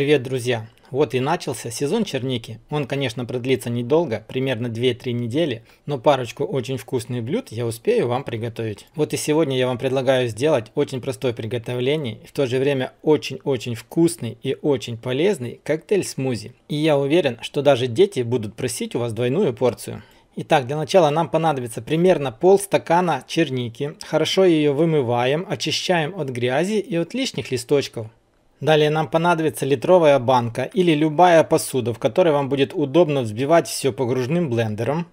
Привет, друзья! Вот и начался сезон черники. Он, конечно, продлится недолго, примерно 2-3 недели, но парочку очень вкусных блюд я успею вам приготовить. Вот и сегодня я вам предлагаю сделать очень простое приготовление, в то же время очень-очень вкусный и очень полезный коктейль-смузи. И я уверен, что даже дети будут просить у вас двойную порцию. Итак, для начала нам понадобится примерно пол стакана черники. Хорошо ее вымываем, очищаем от грязи и от лишних листочков. Далее нам понадобится литровая банка или любая посуда, в которой вам будет удобно взбивать все погружным блендером.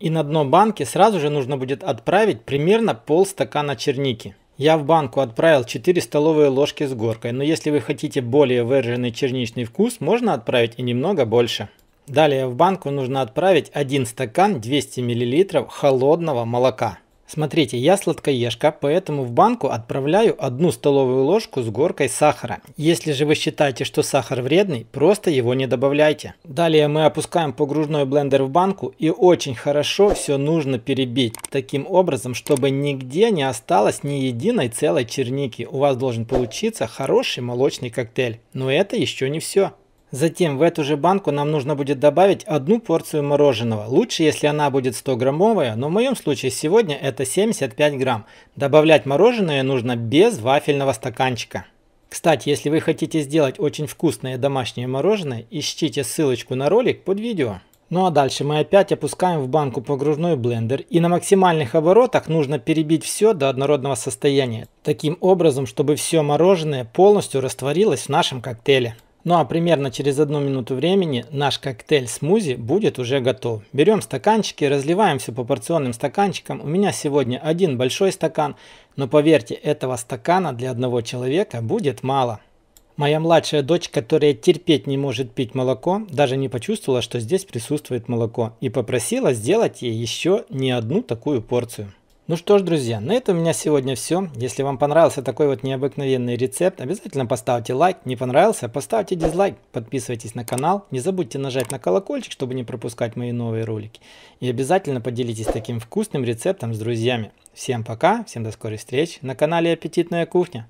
И на дно банки сразу же нужно будет отправить примерно пол стакана черники. Я в банку отправил 4 столовые ложки с горкой, но если вы хотите более выраженный черничный вкус, можно отправить и немного больше. Далее в банку нужно отправить 1 стакан 200 мл холодного молока. Смотрите, я сладкоежка, поэтому в банку отправляю одну столовую ложку с горкой сахара. Если же вы считаете, что сахар вредный, просто его не добавляйте. Далее мы опускаем погружной блендер в банку и очень хорошо все нужно перебить. Таким образом, чтобы нигде не осталось ни единой целой черники. У вас должен получиться хороший молочный коктейль. Но это еще не все. Затем в эту же банку нам нужно будет добавить одну порцию мороженого. Лучше, если она будет 100 граммовая, но в моем случае сегодня это 75 грамм. Добавлять мороженое нужно без вафельного стаканчика. Кстати, если вы хотите сделать очень вкусное домашнее мороженое, ищите ссылочку на ролик под видео. Ну а дальше мы опять опускаем в банку погружной блендер и на максимальных оборотах нужно перебить все до однородного состояния. Таким образом, чтобы все мороженое полностью растворилось в нашем коктейле. Ну а примерно через одну минуту времени наш коктейль-смузи будет уже готов. Берем стаканчики, разливаем все по порционным стаканчикам. У меня сегодня один большой стакан, но поверьте, этого стакана для одного человека будет мало. Моя младшая дочь, которая терпеть не может пить молоко, даже не почувствовала, что здесь присутствует молоко и попросила сделать ей еще не одну такую порцию. Ну что ж, друзья, на этом у меня сегодня все. Если вам понравился такой вот необыкновенный рецепт, обязательно поставьте лайк. Не понравился, поставьте дизлайк. Подписывайтесь на канал. Не забудьте нажать на колокольчик, чтобы не пропускать мои новые ролики. И обязательно поделитесь таким вкусным рецептом с друзьями. Всем пока, всем до скорых встреч на канале Аппетитная кухня.